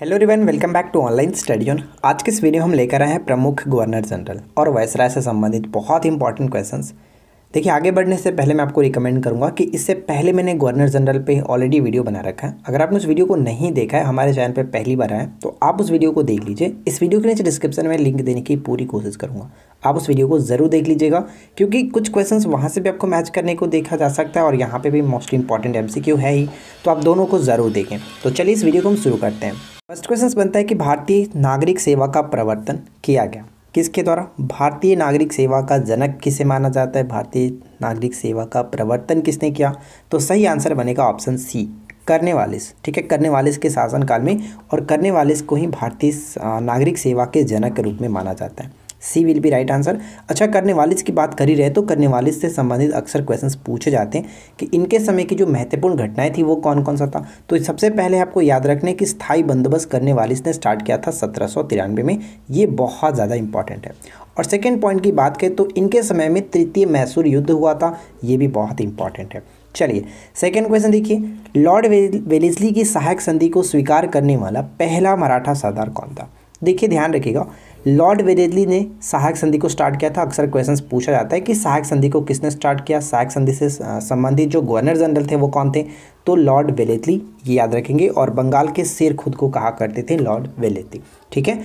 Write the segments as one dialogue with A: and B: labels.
A: hello रिवन welcome back to online study on आज के इस वीडियो हम लेकर आए हैं प्रमुख गवर्नर जनरल और वायसराय से संबंधित बहुत ही इंपॉर्टेंट क्वेश्चंस देखिए आगे बढ़ने से पहले मैं आपको रिकमेंड करूँगा कि इससे पहले मैंने गवर्नर जनरल पे ऑलरेडी वीडियो बना रखा है अगर आपने उस वीडियो को नहीं देखा है हमारे चैनल पे पहली बार आए तो आप उस वीडियो को देख लीजिए इस वीडियो के नीचे डिस्क्रिप्शन में लिंक देने की पूरी कोशिश करूँगा आप उस वीडियो को ज़रूर देख लीजिएगा क्योंकि कुछ क्वेश्चन वहाँ से भी आपको मैच करने को देखा जा सकता है और यहाँ पर भी मोस्ट इंपॉर्टेंट एम है ही तो आप दोनों को ज़रूर देखें तो चलिए इस वीडियो को हम शुरू करते हैं फर्स्ट क्वेश्चन बनता है कि भारतीय नागरिक सेवा का प्रवर्तन किया गया किसके द्वारा भारतीय नागरिक सेवा का जनक किसे माना जाता है भारतीय नागरिक सेवा का प्रवर्तन किसने किया तो सही आंसर बनेगा ऑप्शन सी करने वाले ठीक है करने वाले के शासनकाल में और करने वाले को ही भारतीय नागरिक सेवा के जनक के रूप में माना जाता है C will be right answer अच्छा करने वालिस की बात करी रहे तो करने वालिस से संबंधित अक्सर क्वेश्चन पूछे जाते हैं कि इनके समय की जो महत्वपूर्ण घटनाएं थी वो कौन कौन सा था तो सबसे पहले आपको याद रखने कि स्थायी बंदोबस्त करने वालिस ने स्टार्ट किया था सत्रह में ये बहुत ज़्यादा इंपॉर्टेंट है और सेकेंड पॉइंट की बात करें तो इनके समय में तृतीय मैसूर युद्ध हुआ था ये भी बहुत इंपॉर्टेंट है चलिए सेकेंड क्वेश्चन देखिए लॉर्ड वेलिजली की सहायक संधि को स्वीकार करने वाला पहला मराठा सरदार कौन था देखिए ध्यान रखिएगा लॉर्ड वेरेली ने सहायक संधि को स्टार्ट किया था अक्सर क्वेश्चंस पूछा जाता है कि सहायक संधि को किसने स्टार्ट किया सहायक संधि से संबंधित जो गवर्नर जनरल थे वो कौन थे तो लॉर्ड वेलेटली ये याद रखेंगे और बंगाल के शेर खुद को कहा करते थे लॉर्ड वेलेटली ठीक है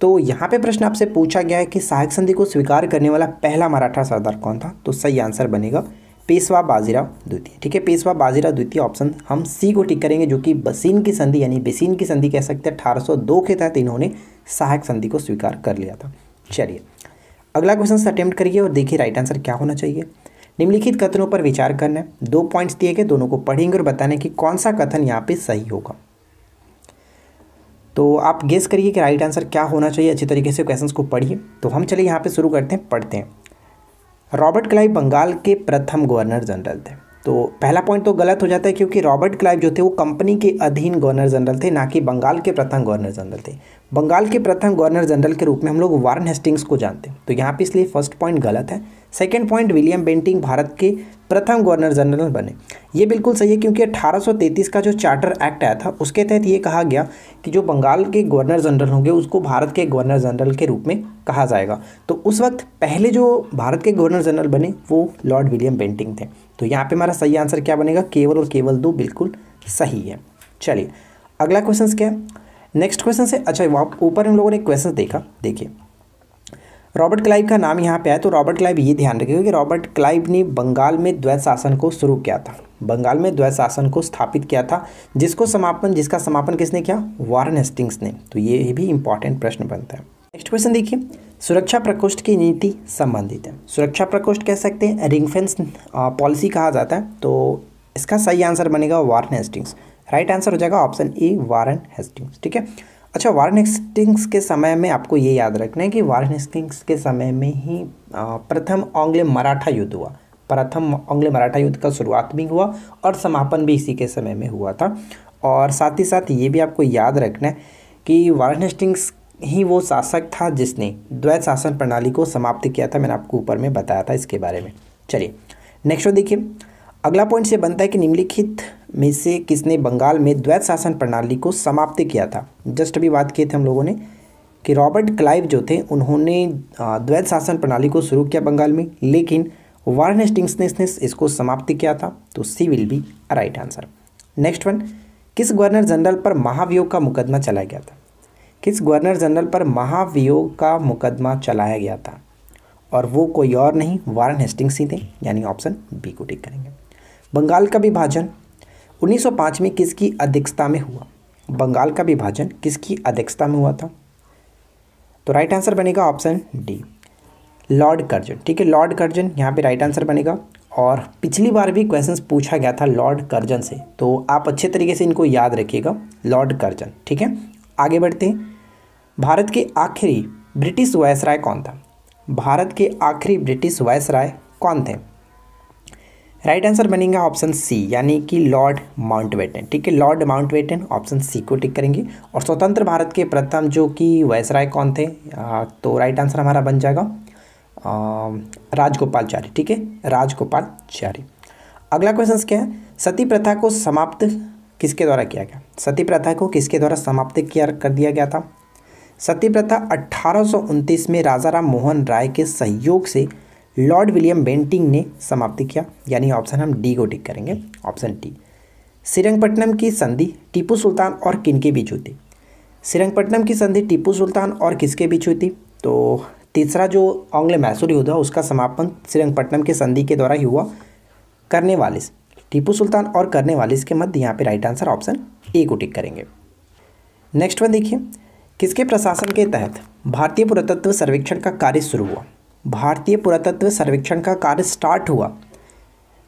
A: तो यहाँ पे प्रश्न आपसे पूछा गया है कि सहायक संधि को स्वीकार करने वाला पहला मराठा सरदार कौन था तो सही आंसर बनेगा पेशवा बाजीराव द्वितीय ठीक है पेशवा बाजीराव द्वितीय ऑप्शन हम सी को टिक करेंगे जो कि बसीन की संधि यानी बेसिन की संधि कह सकते हैं अठारह के तहत इन्होंने सहायक संधि को स्वीकार कर लिया था चलिए अगला क्वेश्चन अटेम्प्ट करिए और देखिए राइट आंसर क्या होना चाहिए निम्नलिखित कथनों पर विचार करना है दो पॉइंट्स दिए गए दोनों को पढ़ेंगे और बताने कि कौन सा कथन यहाँ पे सही होगा तो आप गेस करिए कि राइट आंसर क्या होना चाहिए अच्छी तरीके से क्वेश्चंस को पढ़िए तो हम चलिए यहाँ पे शुरू करते हैं पढ़ते हैं रॉबर्ट क्लाइव बंगाल के प्रथम गवर्नर जनरल थे तो पहला पॉइंट तो गलत हो जाता है क्योंकि रॉबर्ट क्लाइव जो थे वो कंपनी के अधीन गवर्नर जनरल थे ना कि बंगाल के प्रथम गवर्नर जनरल थे बंगाल के प्रथम गवर्नर जनरल के रूप में हम लोग वार्न हेस्टिंग्स को जानते हैं तो यहाँ पे इसलिए फर्स्ट पॉइंट गलत है second point William Bentinck Bharat के प्रथम गवर्नर जनरल बने ये बिल्कुल सही है क्योंकि 1833 का जो चार्टर एक्ट आया था उसके तहत ये कहा गया कि जो बंगाल के गवर्नर जनरल होंगे उसको भारत के गवर्नर जनरल के रूप में कहा जाएगा तो उस वक्त पहले जो भारत के गवर्नर जनरल बने वो लॉर्ड विलियम बेंटिंग थे तो यहाँ पे हमारा सही आंसर क्या बनेगा केवल और केवल दो बिल्कुल सही है चलिए अगला क्वेश्चन क्या है नेक्स्ट क्वेश्चन से अच्छा वहाँ ऊपर हम लोगों ने क्वेश्चन देखा देखिए रॉबर्ट क्लाइव का नाम यहाँ पे आया तो रॉबर्ट क्लाइव ये ध्यान रखिएगा कि रॉबर्ट क्लाइव ने बंगाल में द्वैत शासन को शुरू किया था बंगाल में द्वैत शासन को स्थापित किया था जिसको समापन जिसका समापन किसने किया वारन हेस्टिंग्स ने तो ये भी इंपॉर्टेंट प्रश्न बनता है नेक्स्ट क्वेश्चन देखिए सुरक्षा प्रकोष्ठ की नीति संबंधित है सुरक्षा प्रकोष्ठ कह सकते हैं रिंग फेंस पॉलिसी कहा जाता है तो इसका सही आंसर बनेगा वारन हेस्टिंग्स राइट आंसर हो जाएगा ऑप्शन ए वारन हेस्टिंग्स ठीक है अच्छा वारन हेस्टिंग्स के समय में आपको ये याद रखना है कि वारन हेस्टिंग्स के समय में ही प्रथम ऑंग्ले मराठा युद्ध हुआ प्रथम ऑंग्ले मराठा युद्ध का शुरुआत भी हुआ और समापन भी इसी के समय में हुआ था और साथ ही साथ ये भी आपको याद रखना है कि वारन हेस्टिंग्स ही वो शासक था जिसने द्वैत शासन प्रणाली को समाप्त किया था मैंने आपको ऊपर में बताया था इसके बारे में चलिए नेक्स्ट देखिए अगला पॉइंट से बनता है कि निम्नलिखित में से किसने बंगाल में द्वैत शासन प्रणाली को समाप्त किया था जस्ट अभी बात किए थे हम लोगों ने कि रॉबर्ट क्लाइव जो थे उन्होंने द्वैत शासन प्रणाली को शुरू किया बंगाल में लेकिन वार्न हेस्टिंग्स ने इसको समाप्त किया था तो C will be right answer next one किस गवर्नर जनरल पर महाभियोग का मुकदमा चलाया गया था किस गवर्नर जनरल पर महाभियोग का मुकदमा चलाया गया था और वो कोई और नहीं वारन हेस्टिंग्स ही थे यानी ऑप्शन बी को टिक करेंगे बंगाल का विभाजन 1905 में किसकी अध्यक्षता में हुआ बंगाल का विभाजन किसकी अध्यक्षता में हुआ था तो राइट आंसर बनेगा ऑप्शन डी लॉर्ड कर्जन ठीक है लॉर्ड कर्जन यहाँ पे राइट आंसर बनेगा और पिछली बार भी क्वेश्चन पूछा गया था लॉर्ड कर्जन से तो आप अच्छे तरीके से इनको याद रखिएगा लॉर्ड कर्जन ठीक है आगे बढ़ते हैं भारत के आखिरी ब्रिटिश वायसराय कौन था भारत के आखिरी ब्रिटिश वायसराय कौन थे राइट आंसर बनेगा ऑप्शन सी यानी कि लॉर्ड माउंटबेटन ठीक है लॉर्ड माउंटबेटन ऑप्शन सी को टिक करेंगे और स्वतंत्र भारत के प्रथम जो कि वायसराय कौन थे आ, तो राइट आंसर हमारा बन जाएगा राजगोपालचार्य ठीक है राजगोपालचार्य अगला क्वेश्चन क्या है सती प्रथा को समाप्त किसके द्वारा किया गया सती प्रथा को किसके द्वारा समाप्त किया कर दिया गया था सती प्रथा अट्ठारह में राजा राम मोहन राय के सहयोग से लॉर्ड विलियम बेंटिंग ने समाप्त किया यानी ऑप्शन हम डी को टिक करेंगे ऑप्शन टी श्रीरंगपट्टनम की संधि टीपू सुल्तान और किन के बीच हुई थी श्रीरंगपट्टनम की संधि टीपू सुल्तान और किसके बीच हुई थी तो तीसरा जो ऑंग्ले मैसूर युद्ध हुआ उसका समापन श्रीरंगपट्टनम के संधि के द्वारा ही हुआ करने वालिस टीपू सुल्तान और करने वालिस के मध्य यहाँ पे राइट आंसर ऑप्शन ए को टिक करेंगे नेक्स्ट वन देखिए किसके प्रशासन के तहत भारतीय पुरातत्व सर्वेक्षण का कार्य शुरू हुआ भारतीय पुरातत्व सर्वेक्षण का कार्य स्टार्ट हुआ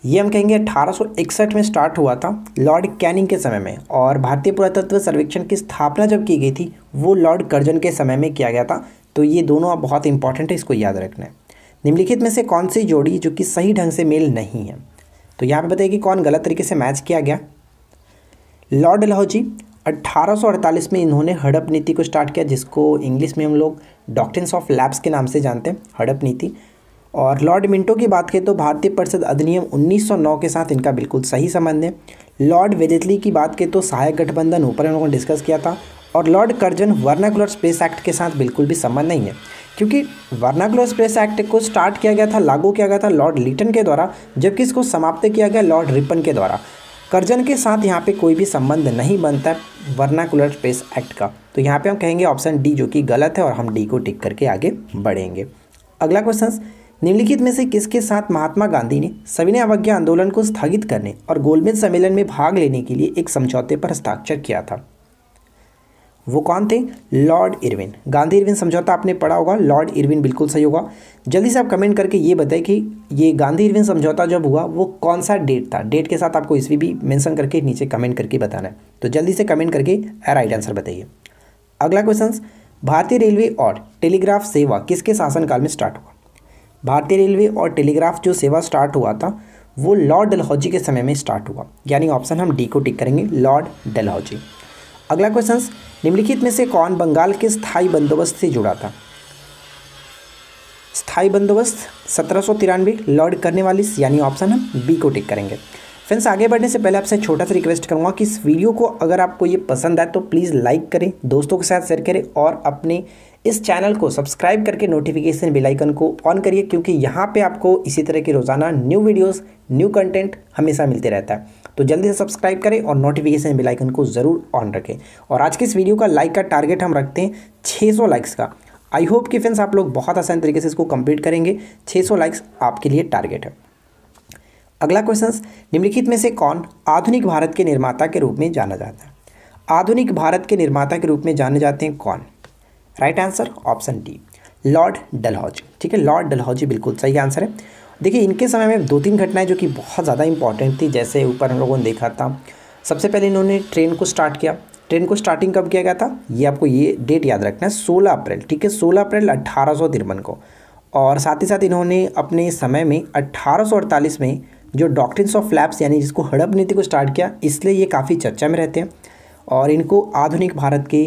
A: ये हम कहेंगे 1861 में स्टार्ट हुआ था लॉर्ड कैनिंग के समय में और भारतीय पुरातत्व सर्वेक्षण की स्थापना जब की गई थी वो लॉर्ड कर्जन के समय में किया गया था तो ये दोनों अब बहुत इंपॉर्टेंट है इसको याद रखना है निम्नलिखित में से कौन सी जोड़ी जो कि सही ढंग से मेल नहीं है तो यहाँ पर बताइए कि कौन गलत तरीके से मैच किया गया लॉर्ड लाहौजी 1848 में इन्होंने हड़प नीति को स्टार्ट किया जिसको इंग्लिश में हम लोग डॉक्टेंस ऑफ लैब्स के नाम से जानते हैं हड़प नीति और लॉर्ड मिंटो की बात करें तो भारतीय परिषद अधिनियम 1909 के साथ इनका बिल्कुल सही संबंध है लॉर्ड वेजेटली की बात करें तो सहायक गठबंधन ऊपर इन्होंने डिस्कस किया था और लॉर्ड कर्जन वर्नाकुलर स्पेस एक्ट के साथ बिल्कुल भी संबंध नहीं है क्योंकि वर्नाकुलर स्पेस एक्ट को स्टार्ट किया गया था लागू किया गया था लॉर्ड लिटन के द्वारा जबकि इसको समाप्त किया गया लॉर्ड रिपन के द्वारा कर्जन के साथ यहाँ पे कोई भी संबंध नहीं बनता वर्नाकुलर स्पेस एक्ट का तो यहाँ पे हम कहेंगे ऑप्शन डी जो कि गलत है और हम डी को टिक करके आगे बढ़ेंगे अगला क्वेश्चन निम्नलिखित में से किसके साथ महात्मा गांधी ने सविनय अवज्ञा आंदोलन को स्थगित करने और गोलमेज सम्मेलन में भाग लेने के लिए एक समझौते पर हस्ताक्षर किया था वो कौन थे लॉर्ड इरविन गांधी इरविन समझौता आपने पढ़ा होगा लॉर्ड इरविन बिल्कुल सही होगा जल्दी से आप कमेंट करके ये बताएं कि ये गांधी इरविन समझौता जब हुआ वो कौन सा डेट था डेट के साथ आपको इसमें भी मेंशन करके नीचे कमेंट करके बताना है तो जल्दी से कमेंट करके राइट आंसर बताइए अगला क्वेश्चन भारतीय रेलवे और टेलीग्राफ सेवा किसके शासनकाल में स्टार्ट हुआ भारतीय रेलवे और टेलीग्राफ जो सेवा स्टार्ट हुआ था वो लॉर्ड डलहौजी के समय में स्टार्ट हुआ यानी ऑप्शन हम डी को टिक करेंगे लॉर्ड डलहौजी अगला क्वेश्चन निम्नलिखित में से कौन बंगाल के स्थाई बंदोबस्त से जुड़ा था स्थाई बंदोबस्त सत्रह लॉर्ड करने वाली यानी ऑप्शन हम बी को टिक करेंगे फ्रेंड्स आगे बढ़ने से पहले आपसे छोटा सा रिक्वेस्ट करूंगा कि इस वीडियो को अगर आपको ये पसंद आए तो प्लीज़ लाइक करें दोस्तों के साथ शेयर करें और अपने इस चैनल को सब्सक्राइब करके नोटिफिकेशन बेल आइकन को ऑन करिए क्योंकि यहाँ पे आपको इसी तरह के रोज़ाना न्यू वीडियोस न्यू कंटेंट हमेशा मिलते रहता है तो जल्दी से सब्सक्राइब करें और नोटिफिकेशन बेल आइकन को ज़रूर ऑन रखें और आज के इस वीडियो का लाइक का टारगेट हम रखते हैं 600 लाइक्स का आई होप कि फ्रेंड्स आप लोग बहुत आसान तरीके से इसको कंप्लीट करेंगे सौ लाइक्स आपके लिए टारगेट है अगला क्वेश्चन निम्नलिखित में से कौन आधुनिक भारत के निर्माता के रूप में जाना जाता है आधुनिक भारत के निर्माता के रूप में जाने जाते हैं कौन right answer option D Lord Dalhousie ठीक है लॉर्ड डलहौजी बिल्कुल सही आंसर है देखिए इनके समय में दो तीन घटनाएं जो कि बहुत ज़्यादा इंपॉर्टेंट थी जैसे ऊपर हम लोगों ने देखा था सबसे पहले इन्होंने ट्रेन को स्टार्ट किया ट्रेन को स्टार्टिंग कब किया गया था ये आपको ये डेट याद रखना है सोलह अप्रैल ठीक है सोलह अप्रैल अट्ठारह को और साथ ही साथ इन्होंने अपने समय में अट्ठारह में जो डॉक्ट्रिन्स ऑफ लैब्स यानी जिसको हड़प नीति को स्टार्ट किया इसलिए ये काफ़ी चर्चा में रहते हैं और इनको आधुनिक भारत के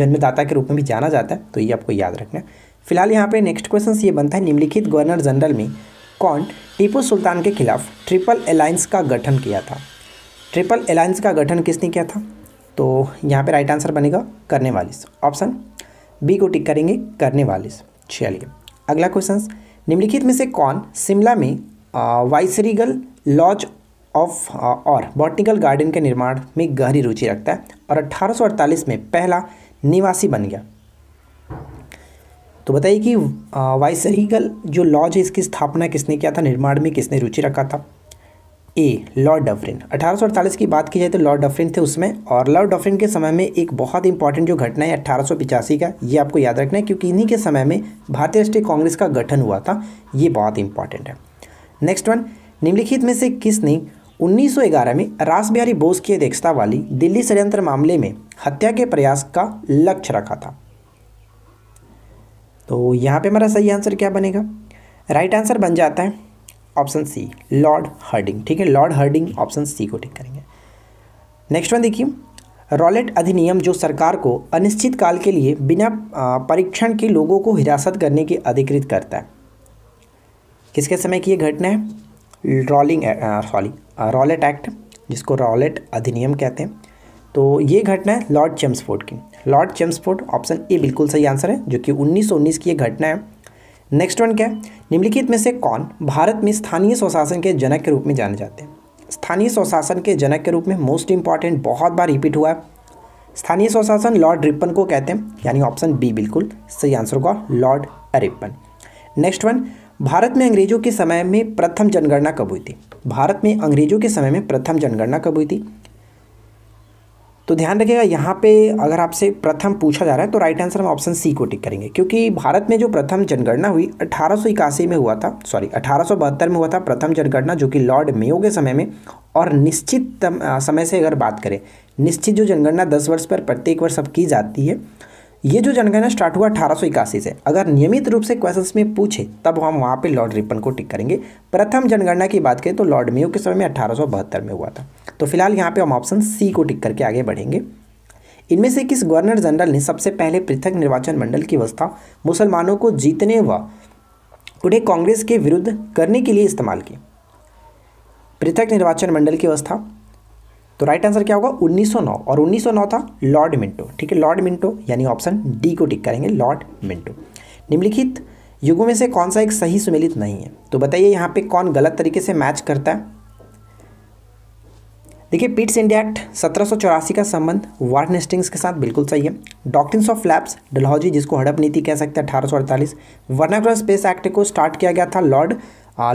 A: जन्मदाता के रूप में भी जाना जाता है तो ये आपको याद रखना फिलहाल यहाँ पे नेक्स्ट क्वेश्चन ये बनता है निम्नलिखित गवर्नर जनरल में कौन टीपू सुल्तान के खिलाफ ट्रिपल अलायंस का गठन किया था ट्रिपल अलायंस का गठन किसने किया था तो यहाँ पे राइट आंसर बनेगा करने वालिस ऑप्शन बी को टिक करेंगे करने वालिस चलिए अगला क्वेश्चन निम्नलिखित में से कौन शिमला में वाइसरीगल लॉज ऑफ और बॉटनिकल गार्डन के निर्माण में गहरी रुचि रखता है और 1848 में पहला निवासी बन गया तो बताइए कि वाइसरीगल जो लॉज है इसकी स्थापना किसने किया था निर्माण में किसने रुचि रखा था ए लॉर्ड डफरिन अठारह की बात की जाए तो लॉर्ड डफरिन थे उसमें और लॉर्ड डफरिन के समय में एक बहुत इंपॉर्टेंट जो घटना है अट्ठारह का ये आपको याद रखना है क्योंकि इन्हीं के समय में भारतीय राष्ट्रीय कांग्रेस का गठन हुआ था ये बहुत इंपॉर्टेंट है नेक्स्ट वन निम्नलिखित में से किसने 1911 में रास बिहारी बोस की अध्यक्षता वाली दिल्ली षडयंत्र मामले में हत्या के प्रयास का लक्ष्य रखा था तो यहाँ पे हमारा सही आंसर क्या बनेगा राइट आंसर बन जाता है ऑप्शन सी लॉर्ड हर्डिंग ठीक है लॉर्ड हर्डिंग ऑप्शन सी को ठीक करेंगे नेक्स्ट वन देखिए रॉलेट अधिनियम जो सरकार को अनिश्चित काल के लिए बिना परीक्षण के लोगों को हिरासत करने के अधिकृत करता है किसके समय की यह घटना है रॉलिंग सॉरी रॉलेट एक्ट जिसको रॉलेट अधिनियम कहते हैं तो ये घटना है लॉर्ड चेम्सफोर्ड की लॉर्ड चेम्सफोर्ड ऑप्शन ए बिल्कुल सही आंसर है जो कि 1919 की ये घटना है नेक्स्ट वन क्या है निम्नलिखित में से कौन भारत में स्थानीय स्वशासन के जनक के रूप में जाने जाते हैं स्थानीय स्वशासन के जनक के रूप में मोस्ट इंपॉर्टेंट बहुत बार रिपीट हुआ है स्थानीय स्वशासन लॉर्ड रिपन को कहते हैं यानी ऑप्शन बी बिल्कुल सही आंसर होगा Lord Ripon next one Bharat में अंग्रेजों के समय में प्रथम जनगणना कब हुई थी भारत में अंग्रेज़ों के समय में प्रथम जनगणना कब हुई थी तो ध्यान रखिएगा यहाँ पे अगर आपसे प्रथम पूछा जा रहा है तो राइट आंसर हम ऑप्शन सी को टिक करेंगे क्योंकि भारत में जो प्रथम जनगणना हुई अठारह में हुआ था सॉरी अठारह में हुआ था प्रथम जनगणना जो कि लॉर्ड मेयो के समय में और निश्चित समय से अगर बात करें निश्चित जो जनगणना दस वर्ष पर प्रत्येक वर्ष अब की जाती है ये जो जनगणना स्टार्ट हुआ अठारह से अगर नियमित रूप से क्वेश्चंस में पूछे तब हम वहाँ पे लॉर्ड रिपन को टिक करेंगे प्रथम जनगणना की बात करें तो लॉर्ड मेयो के समय में अठारह में हुआ था तो फिलहाल यहाँ पे हम ऑप्शन सी को टिक करके आगे बढ़ेंगे इनमें से किस गवर्नर जनरल ने सबसे पहले पृथक निर्वाचन मंडल की व्यवस्था मुसलमानों को जीतने व उन्हें कांग्रेस के विरुद्ध करने के लिए इस्तेमाल की पृथक निर्वाचन मंडल की व्यवस्था तो राइट आंसर क्या होगा 1909 और 1909 था लॉर्ड मिंटो ठीक है लॉर्ड मिंटो यानी ऑप्शन डी को टिक करेंगे लॉर्ड मिंटो निम्नलिखित युगों में से कौन सा एक सही सुमेलित नहीं है तो बताइए यहाँ पे कौन गलत तरीके से मैच करता है देखिए पिट्स इंडिया एक्ट सत्रह का संबंध वार्नेस्टिंग्स के साथ बिल्कुल सही है डॉक्टिन्स ऑफ लैब्स डलहौजी जिसको हड़प नीति कह सकते हैं अठारह सौ वर्नाक्रॉस स्पेस एक्ट को स्टार्ट किया गया था लॉर्ड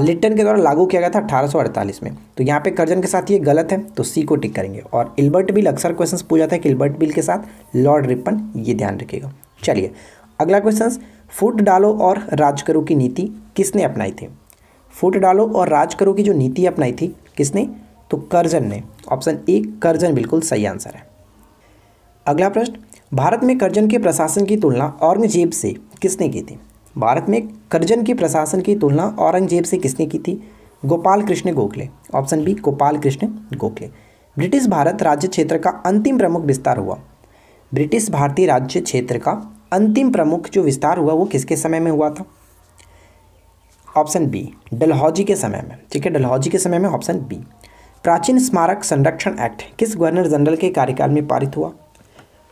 A: लिट्टन के द्वारा लागू किया गया था अठारह में तो यहाँ पे कर्जन के साथ ये गलत है तो सी को टिक करेंगे और इल्बर्ट बिल अक्सर क्वेश्चंस पूछा था कि इल्बर्ट बिल के साथ लॉर्ड रिपन ये ध्यान रखिएगा चलिए अगला क्वेश्चन फूट डालो और राज करो की नीति किसने अपनाई थी फूट डालो और राज करो की जो नीति अपनाई थी किसने तो कर्जन ने ऑप्शन ए कर्जन बिल्कुल सही आंसर है अगला प्रश्न भारत में कर्जन के प्रशासन की तुलना औरंगजेब से किसने की थी भारत में करजन की प्रशासन की तुलना औरंगजेब से किसने की थी Gopal Krishna Gokhale option B Gopal Krishna Gokhale British Bharat राज्य क्षेत्र का अंतिम प्रमुख विस्तार हुआ ब्रिटिश भारतीय राज्य क्षेत्र का अंतिम प्रमुख जो विस्तार हुआ वो किसके समय में हुआ था ऑप्शन बी डलहौजी के समय में ठीक है डलहौजी के समय में ऑप्शन बी प्राचीन स्मारक संरक्षण एक्ट किस गवर्नर जनरल के कार्यकाल में पारित हुआ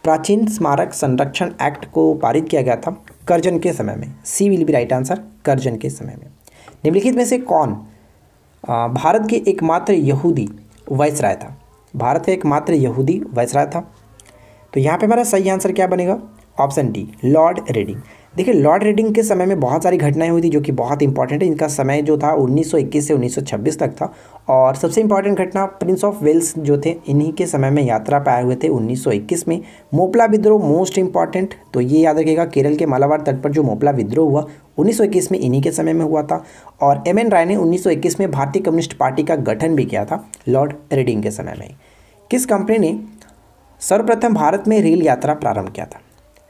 A: प्राचीन स्मारक संरक्षण एक्ट को पारित किया गया था कर्जन के समय में C will be right answer Curzon के समय में निम्नलिखित में से कौन भारत के एकमात्र यहूदी वायसराय था भारत का एकमात्र यहूदी वायसराय था तो यहाँ पे हमारा सही आंसर क्या बनेगा ऑप्शन डी लॉर्ड रेडिंग देखिए लॉर्ड रेडिंग के समय में बहुत सारी घटनाएं हुई थी जो कि बहुत इंपॉर्टेंट है इनका समय जो था 1921 से 1926 तक था और सबसे इंपॉर्टेंट घटना प्रिंस ऑफ वेल्स जो थे इन्हीं के समय में यात्रा पर आए हुए थे 1921 में मोपला विद्रोह मोस्ट इंपॉर्टेंट तो ये याद रखिएगा केरल के मालाबार तट पर जो मोपला विद्रोह हुआ 1921 में इन्हीं के समय में हुआ था और एम एन राय ने उन्नीस में भारतीय कम्युनिस्ट पार्टी का गठन भी किया था लॉर्ड रेडिंग के समय में किस कंपनी ने सर्वप्रथम भारत में रेल यात्रा प्रारंभ किया था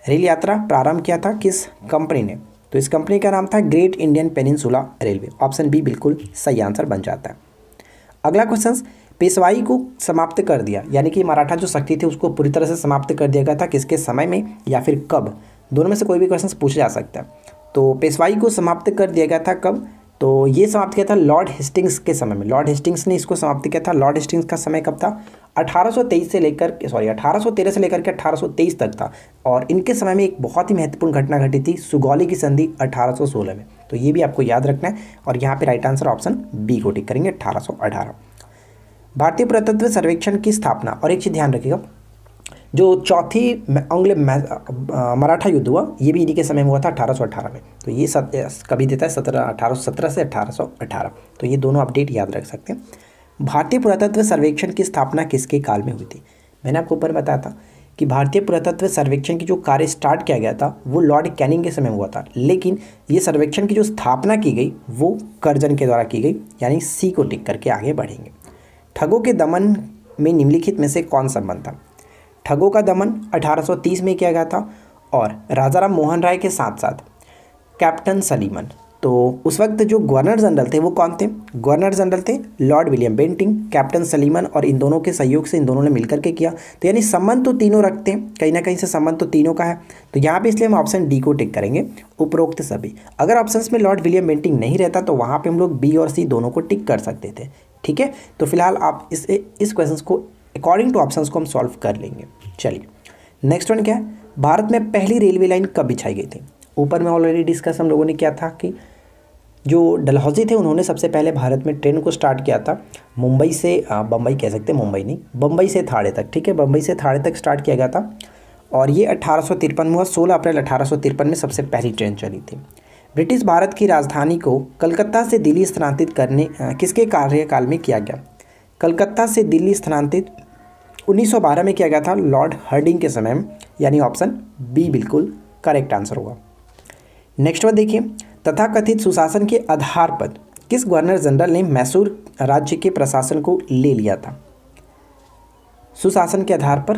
A: रेल यात्रा प्रारंभ किया था किस कंपनी ने तो इस कंपनी का नाम था Great Indian Peninsula Railway option B बिल्कुल सही आंसर बन जाता है अगला क्वेश्चन पेशवाई को समाप्त कर दिया यानी कि मराठा जो शक्ति थी उसको पूरी तरह से समाप्त कर दिया गया था किसके समय में या फिर कब दोनों में से कोई भी क्वेश्चन पूछा जा सकता है तो पेशवाई को समाप्त कर दिया गया था कब तो ये समाप्त किया था लॉर्ड हेस्टिंग्स के समय में लॉर्ड हेस्टिंग्स ने इसको समाप्त किया था लॉर्ड हेस्टिंग्स का समय कब था 1823 से लेकर सॉरी 1813 से लेकर के 1823 तक था और इनके समय में एक बहुत ही महत्वपूर्ण घटना घटी थी सुगौली की संधि 1816 में तो ये भी आपको याद रखना है और यहाँ पे राइट आंसर ऑप्शन बी को टिक करेंगे अठारह भारतीय पुरातत्व सर्वेक्षण की स्थापना और एक चीज़ ध्यान रखिएगा जो चौथी आंग्ल मराठा युद्ध हुआ ये भी इन्हीं के समय में हुआ था 1818 में तो ये सत, कभी देता है सत्रह अठारह से अठारह तो ये दोनों अपडेट याद रख सकते हैं भारतीय पुरातत्व सर्वेक्षण की स्थापना किसके काल में हुई थी मैंने आपको ऊपर बताया था कि भारतीय पुरातत्व सर्वेक्षण की जो कार्य स्टार्ट किया गया था वो लॉर्ड कैनिंग के समय हुआ था लेकिन ये सर्वेक्षण की जो स्थापना की गई वो कर्जन के द्वारा की गई यानी सी को टिक करके आगे बढ़ेंगे ठगों के दमन में निम्नलिखित में से कौन संबंध था ठगों का दमन 1830 में किया गया था और राजा राम मोहन राय के साथ साथ कैप्टन सलीमन तो उस वक्त जो गवर्नर जनरल थे वो कौन थे गवर्नर जनरल थे Lord William Bentinck captain Sleeman और इन दोनों के सहयोग से इन दोनों ने मिलकर के किया तो यानी संबंध तो तीनों रखते हैं कहीं ना कहीं से संबंध तो तीनों का है तो यहाँ पे इसलिए हम ऑप्शन डी को टिक करेंगे उपरोक्त सभी अगर ऑप्शन में लॉर्ड विलियम बेंटिंग नहीं रहता तो वहाँ पर हम लोग बी और सी दोनों को टिक कर सकते थे ठीक है तो फिलहाल आप इस इस क्वेश्चन को अकॉर्डिंग टू ऑप्शन को हम सॉल्व कर लेंगे चलिए नेक्स्ट वन क्या है भारत में पहली रेलवे लाइन कब बिछाई गई थी ऊपर में ऑलरेडी डिस्कस हम लोगों ने किया था कि जो डलहौजी थे उन्होंने सबसे पहले भारत में ट्रेन को स्टार्ट किया था मुंबई से बम्बई कह सकते हैं मुंबई नहीं बम्बई से थाड़े तक ठीक है बम्बई से थाड़े तक स्टार्ट किया गया था और ये अट्ठारह में हुआ सोलह अप्रैल अठारह में सबसे पहली ट्रेन चली थी ब्रिटिश भारत की राजधानी को कलकत्ता से दिल्ली स्थानांतरित करने किसके कार्यकाल में किया गया कलकत्ता से दिल्ली स्थानांतरित 1912 में किया गया था लॉर्ड हर्डिंग के समय में यानी ऑप्शन बी बिल्कुल करेक्ट आंसर होगा नेक्स्ट वन देखिए तथाकथित सुशासन के आधार पर किस गवर्नर जनरल ने मैसूर राज्य के प्रशासन को ले लिया था सुशासन के आधार पर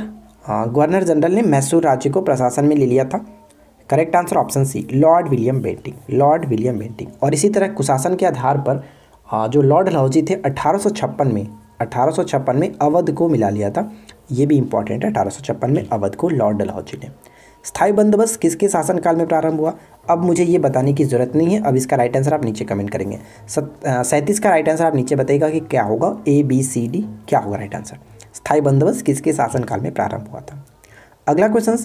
A: गवर्नर जनरल ने मैसूर राज्य को प्रशासन में ले लिया था correct answer option C Lord William Bentinck Lord William Bentinck और इसी तरह कुशासन के आधार पर जो लॉर्ड लाहौजी थे अठारह में अठारह में अवध को मिला लिया था ये भी इंपॉर्टेंट है अठारह में अवध को लॉर्ड डलहौजी ने स्थायी बंदोबस्त किसके शासनकाल में प्रारंभ हुआ अब मुझे ये बताने की ज़रूरत नहीं है अब इसका राइट आंसर आप नीचे कमेंट करेंगे सैंतीस का राइट आंसर आप नीचे बताइएगा कि क्या होगा ए बी सी डी क्या होगा राइट आंसर स्थायी बंदोबस्त किसके शासनकाल में प्रारंभ हुआ था अगला क्वेश्चन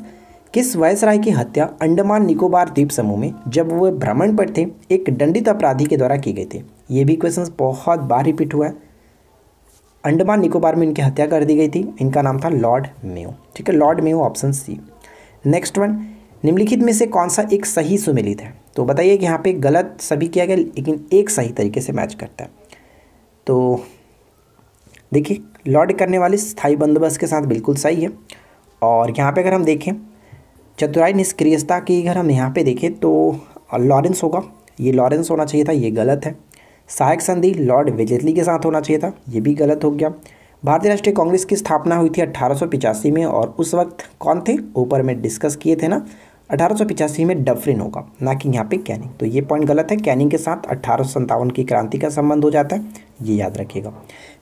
A: किस वायसराय की हत्या अंडमान निकोबार द्वीप समूह में जब वे भ्रमण पर थे एक दंडित अपराधी के द्वारा की गई थी ये भी क्वेश्चन बहुत बार रिपीट हुआ है अंडमान निकोबार में इनकी हत्या कर दी गई थी इनका नाम था लॉर्ड मेयो ठीक है Lord Mayo option C next one निम्नलिखित में से कौन सा एक सही सुमिलित है तो बताइए कि यहाँ पे गलत सभी किया गया लेकिन एक सही तरीके से मैच करता है तो देखिए लॉर्ड करने वाले स्थाई बंदोबस्त के साथ बिल्कुल सही है और यहाँ पे अगर हम देखें चतुराई निष्क्रियता की अगर हम यहाँ पे देखें तो लॉरेंस होगा ये लॉरेंस होना चाहिए था ये गलत है सहायक संधि लॉर्ड विजेतली के साथ होना चाहिए था ये भी गलत हो गया भारतीय राष्ट्रीय कांग्रेस की स्थापना हुई थी अट्ठारह में और उस वक्त कौन थे ऊपर में डिस्कस किए थे ना अठारह में डफरिन होगा ना कि यहाँ पे कैनिंग तो ये पॉइंट गलत है कैनिंग के साथ अट्ठारह की क्रांति का संबंध हो जाता है ये याद रखिएगा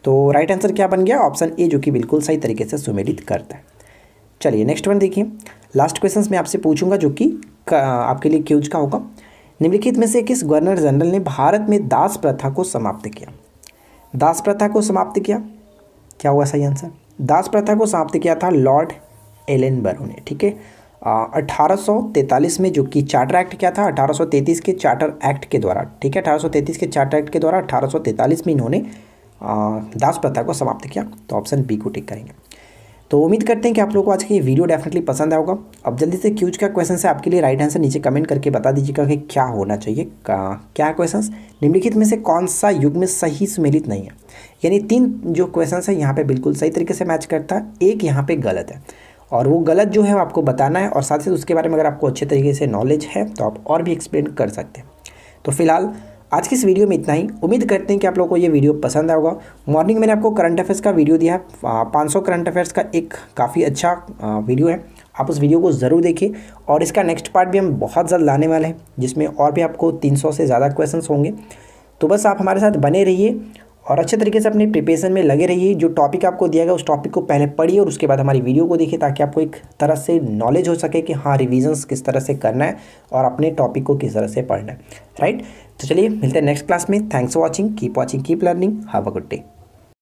A: तो राइट आंसर क्या बन गया ऑप्शन ए जो कि बिल्कुल सही तरीके से सुमेलित करता है चलिए नेक्स्ट वन देखिए लास्ट क्वेश्चन मैं आपसे पूछूंगा जो कि आपके लिए क्यूज का होगा निम्नलिखित में से किस गवर्नर जनरल ने भारत में दास प्रथा को समाप्त किया दास प्रथा को समाप्त किया क्या हुआ सही आंसर दास प्रथा को समाप्त किया था लॉर्ड एलेन बरू ने ठीक है अठारह में जो कि चार्टर एक्ट क्या था 1833 के चार्टर एक्ट के द्वारा ठीक है 1833 के चार्टर एक्ट के द्वारा 1843 में इन्होंने दास प्रथा को समाप्त किया तो ऑप्शन बी को टिक करेंगे तो उम्मीद करते हैं कि आप लोग को आज का ये वीडियो डेफिनेटली पसंद आएगा अब जल्दी से क्यूज का क्वेश्चन है आपके लिए राइट आंसर नीचे कमेंट करके बता दीजिएगा कि क्या होना चाहिए क्या क्वेश्चन निम्नलिखित में से कौन सा युग में सही सुमेलित नहीं है यानी तीन जो क्वेश्चन है यहाँ पर बिल्कुल सही तरीके से मैच करता है एक यहाँ पर गलत है और वो गलत जो है वो आपको बताना है और साथ ही साथ उसके बारे में अगर आपको अच्छे तरीके से नॉलेज है तो आप और भी एक्सप्लेन कर सकते हैं तो फिलहाल आज की इस वीडियो में इतना ही उम्मीद करते हैं कि आप लोगों को ये वीडियो पसंद आएगा मॉर्निंग मैंने आपको करंट अफेयर्स का वीडियो दिया है पाँच सौ करंट अफेयर्स का एक काफ़ी अच्छा वीडियो है आप उस वीडियो को ज़रूर देखिए और इसका नेक्स्ट पार्ट भी हम बहुत जल्द लाने वाले हैं जिसमें और भी आपको तीन से ज़्यादा क्वेश्चन होंगे तो बस आप हमारे साथ बने रहिए और अच्छे तरीके से अपने प्रिपेशन में लगे रहिए जो टॉपिक आपको दिया गया उस टॉपिक को पहले पढ़िए और उसके बाद हमारी वीडियो को देखिए ताकि आपको एक तरह से नॉलेज हो सके कि हाँ रिविजन्स किस तरह से करना है और अपने टॉपिक को किस तरह से पढ़ना है राइट तो चलिए मिलते हैं नेक्स्ट क्लास में thanks for watching keep watching keep learning have a good day